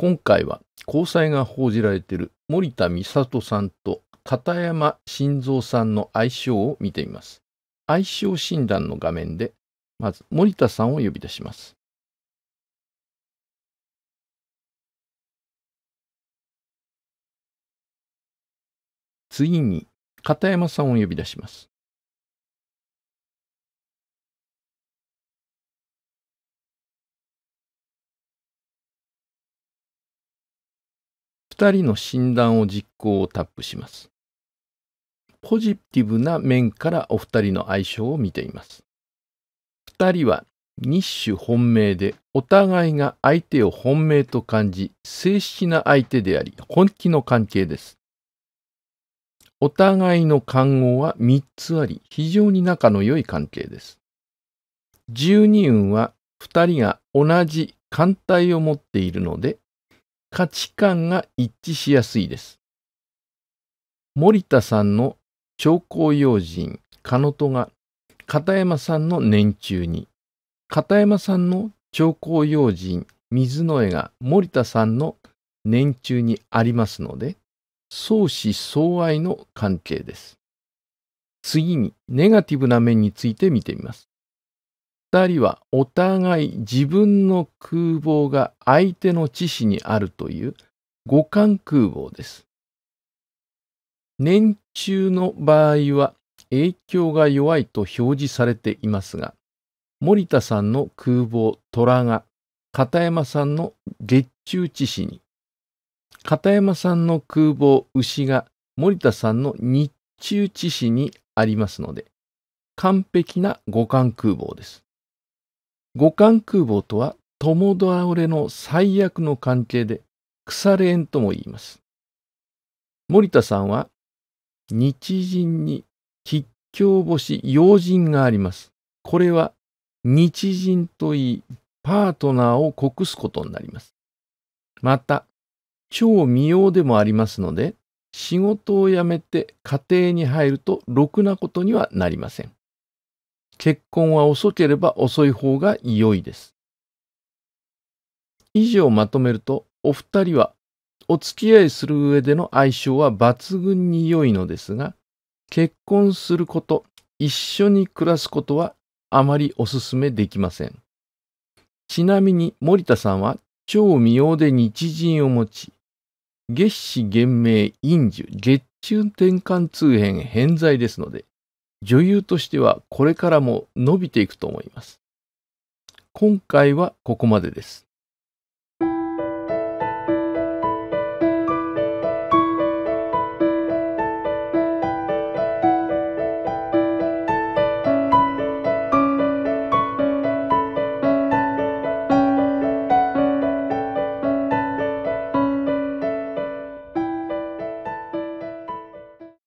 今回は交際が報じられている森田美里さんと片山晋三さんの相性を見てみます。相性診断の画面で、まず森田さんを呼び出します。次に片山さんを呼び出します。2人の診断を実行をタップします。ポジティブな面からお二人の相性を見ています。2人は日種本命でお互いが相手を本命と感じ正式な相手であり本気の関係です。お互いの漢語は3つあり非常に仲の良い関係です。十二運は2人が同じ艦隊を持っているので価値観が一致しやすいです。森田さんの長江要人、狩野が片山さんの年中に、片山さんの長江要人、水野絵が森田さんの年中にありますので、相思相愛の関係です。次にネガティブな面について見てみます。二人はお互い自分の空房が相手の知識にあるという五感空房です。年中の場合は影響が弱いと表示されていますが、森田さんの空房虎が片山さんの月中知識に、片山さんの空房牛が森田さんの日中知識にありますので、完璧な五感空房です。五感空母とは共倒れの最悪の関係で腐れ縁とも言います。森田さんは日人に吉凶星用人があります。これは日人といいパートナーを告すことになります。また、超未用でもありますので、仕事を辞めて家庭に入るとろくなことにはなりません。結婚は遅ければ遅い方が良いです。以上まとめると、お二人はお付き合いする上での相性は抜群に良いのですが、結婚すること、一緒に暮らすことはあまりお勧めできません。ちなみに森田さんは超未用で日陣を持ち、月始元明陰樹月中転換通編偏在ですので、女優としてはこれからも伸びていくと思います。今回はここまでです。